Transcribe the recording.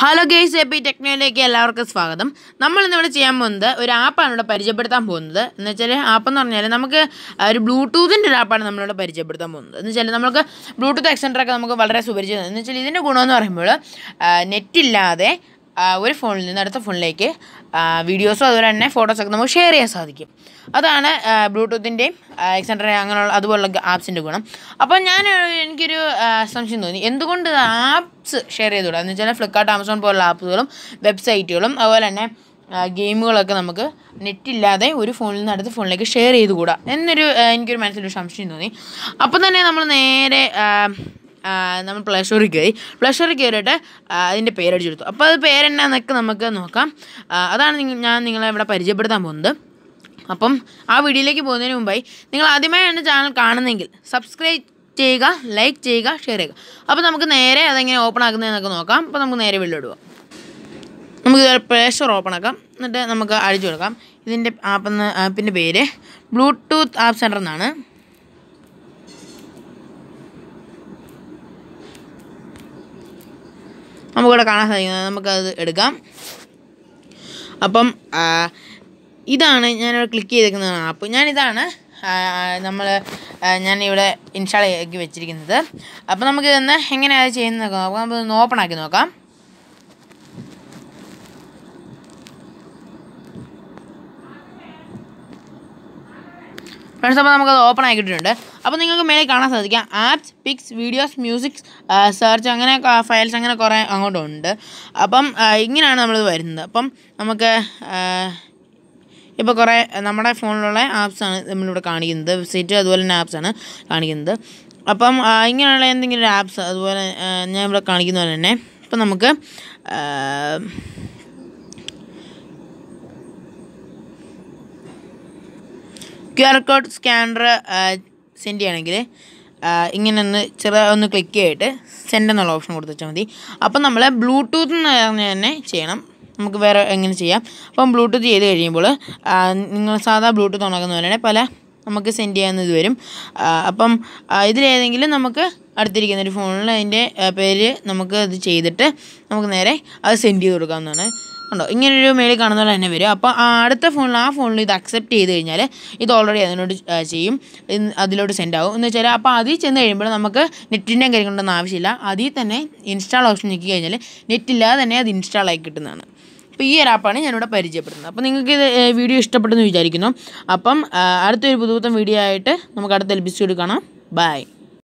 hello guys A P ടെക്നോയിലേക്ക് എല്ലാവർക്കും സ്വാഗതം നമ്മൾ ഇന്നിവിടെ ചെയ്യാൻ പോകുന്നത് ഒരു ആപ്പാണ് ഇവിടെ പരിചയപ്പെടുത്താൻ പോകുന്നത് എന്ന് വെച്ചാൽ ആപ്പ് എന്ന് പറഞ്ഞാൽ നമുക്ക് ഒരു ബ്ലൂടൂത്തിൻ്റെ ഒരു ആപ്പാണ് നമ്മളിവിടെ പരിചയപ്പെടുത്താൻ പോകുന്നത് എന്ന് വെച്ചാൽ നമുക്ക് ബ്ലൂടൂത്ത് എക്സെൻഡറൊക്കെ നമുക്ക് വളരെ സുപരിചിതമാണ് എന്ന് വെച്ചാൽ ഇതിൻ്റെ ഗുണമെന്ന് പറയുമ്പോൾ നെറ്റില്ലാതെ ഒരു ഫോണിൽ നിന്ന് അടുത്ത ഫോണിലേക്ക് വീഡിയോസും അതുപോലെ തന്നെ ഫോട്ടോസൊക്കെ നമുക്ക് ഷെയർ ചെയ്യാൻ സാധിക്കും അതാണ് ബ്ലൂടൂത്തിൻ്റെയും എക്സെട്ര അങ്ങനെയുള്ള അതുപോലുള്ള ആപ്സിൻ്റെ ഗുണം അപ്പോൾ ഞാൻ എനിക്കൊരു സംശയം തോന്നി എന്തുകൊണ്ട് ആപ്സ് ഷെയർ ചെയ്തുകൂടാ എന്ന് വെച്ചാൽ ഫ്ലിപ്കാർട്ട് ആമസോൺ പോലുള്ള ആപ്പുകളും വെബ്സൈറ്റുകളും അതുപോലെ തന്നെ ഗെയിമുകളൊക്കെ നമുക്ക് നെറ്റില്ലാതെ ഒരു ഫോണിൽ നിന്ന് അടുത്ത ഫോണിലേക്ക് ഷെയർ ചെയ്തുകൂടാ എന്നൊരു എനിക്കൊരു മനസ്സിലൊരു സംശയം തോന്നി അപ്പം തന്നെ നമ്മൾ നേരെ നമ്മൾ പ്ലഷറിൽ കയറി പ്ലഷറിൽ കയറിയിട്ട് അതിൻ്റെ പേരടിച്ചെടുത്തു അപ്പോൾ അത് പേരെന്നൊക്കെ നമുക്ക് നോക്കാം അതാണ് ഞാൻ നിങ്ങളെ ഇവിടെ പരിചയപ്പെടുത്താൻ പോകുന്നത് അപ്പം ആ വീഡിയോയിലേക്ക് പോകുന്നതിന് മുമ്പായി നിങ്ങൾ ആദ്യമായി ചാനൽ കാണുന്നെങ്കിൽ സബ്സ്ക്രൈബ് ചെയ്യുക ലൈക്ക് ചെയ്യുക ഷെയർ ചെയ്യുക അപ്പോൾ നമുക്ക് നേരെ അതെങ്ങനെ ഓപ്പൺ ആക്കുന്നതെന്നൊക്കെ നോക്കാം അപ്പോൾ നമുക്ക് നേരെ ഇടുക നമുക്ക് ഇതുപോലെ പ്രഷർ ഓപ്പൺ ആക്കാം എന്നിട്ട് നമുക്ക് അടിച്ചു കൊടുക്കാം ഇതിൻ്റെ ആപ്പെന്ന് ആപ്പിൻ്റെ പേര് ബ്ലൂടൂത്ത് ആപ്പ് സെൻറ്റർ എന്നാണ് നമുക്കിവിടെ കാണാൻ സാധിക്കുന്നത് നമുക്കത് എടുക്കാം അപ്പം ഇതാണ് ഞാനിവിടെ ക്ലിക്ക് ചെയ്തേക്കുന്ന ആപ്പ് ഞാനിതാണ് നമ്മൾ ഞാനിവിടെ ഇൻസ്റ്റാൾ ആക്കി വെച്ചിരിക്കുന്നത് അപ്പോൾ നമുക്ക് ഇന്ന് എങ്ങനെയാണ് ചെയ്യുന്നത് നോക്കാം അപ്പോൾ നമുക്കൊന്ന് ഓപ്പൺ ആക്കി നോക്കാം ഫ്രണ്ട്സ് അപ്പോൾ നമുക്കത് ഓപ്പൺ ആക്കിയിട്ടുണ്ട് അപ്പോൾ നിങ്ങൾക്ക് മേളിൽ കാണാൻ സാധിക്കാം apps pics videos music search അങ്ങനെ ഫയൽസ് അങ്ങനെ കുറേ അങ്ങോട്ടുണ്ട് അപ്പം ഇങ്ങനെയാണ് നമ്മളിത് വരുന്നത് അപ്പം നമുക്ക് ഇപ്പോൾ കുറേ നമ്മുടെ ഫോണിലുള്ള ആപ്സാണ് നമ്മളിവിടെ കാണിക്കുന്നത് വെബ്സൈറ്റ് അതുപോലെ തന്നെ ആപ്സാണ് കാണിക്കുന്നത് അപ്പം ഇങ്ങനെയുള്ള എന്തെങ്കിലും ഒരു ആപ്സ് അതുപോലെ ഞാൻ ഇവിടെ കാണിക്കുന്ന പോലെ തന്നെ ഇപ്പം നമുക്ക് Q R code scanner send ചെയ്യണമെങ്കിൽ ഇങ്ങനെ ഒന്ന് ചെറിയ ഒന്ന് ക്ലിക്ക് ചെയ്തിട്ട് സെൻഡ് എന്നുള്ള ഓപ്ഷൻ കൊടുത്തു വെച്ചാൽ മതി അപ്പം നമ്മൾ ബ്ലൂടൂത്ത് എന്ന് പറഞ്ഞ് തന്നെ ചെയ്യണം നമുക്ക് വേറെ എങ്ങനെ ചെയ്യാം അപ്പം ബ്ലൂടൂത്ത് ചെയ്ത് കഴിയുമ്പോൾ നിങ്ങൾ സാധാ ബ്ലൂടൂത്ത് ഉണക്കുന്ന പോലെ പല നമുക്ക് സെൻഡ് ചെയ്യാവുന്ന ഇത് വരും അപ്പം ഇതിലേതെങ്കിലും നമുക്ക് അടുത്തിരിക്കുന്ന ഒരു ഫോണിൽ അതിൻ്റെ പേര് നമുക്ക് അത് ചെയ്തിട്ട് നമുക്ക് നേരെ അത് സെൻഡ് ചെയ്ത് കൊടുക്കാവുന്നതാണ് ഉണ്ടോ ഇങ്ങനൊരു മേളിൽ കാണുന്ന പോലെ തന്നെ വരും അപ്പോൾ അടുത്ത ഫോണിൽ ആ ഫോണിൽ ഇത് അക്സെപ്റ്റ് ചെയ്ത് കഴിഞ്ഞാൽ ഇത് ഓൾറെഡി അതിനോട് ചെയ്യും അതിലോട്ട് സെൻഡ് ആവും എന്ന് വെച്ചാൽ അപ്പോൾ അതിൽ ചെന്ന് കഴിയുമ്പോൾ നമുക്ക് നെറ്റിൻ്റെയും കാര്യങ്ങളൊന്നും ആവശ്യമില്ല അതിൽ തന്നെ ഇൻസ്റ്റാൾ ഓപ്ഷൻ നിൽക്കി കഴിഞ്ഞാൽ നെറ്റില്ലാതെ തന്നെ അത് ഇൻസ്റ്റാൾ ആയി കിട്ടുന്നതാണ് അപ്പോൾ ഈ ഒരു ആപ്പാണ് ഞാനിവിടെ പരിചയപ്പെടുന്നത് അപ്പോൾ നിങ്ങൾക്ക് ഇത് വീഡിയോ ഇഷ്ടപ്പെട്ടെന്ന് വിചാരിക്കുന്നു അപ്പം അടുത്തൊരു പുതുപുത്തൻ വീഡിയോ ആയിട്ട് നമുക്ക് അടുത്ത എപ്പിസോഡ് കാണാം ബൈ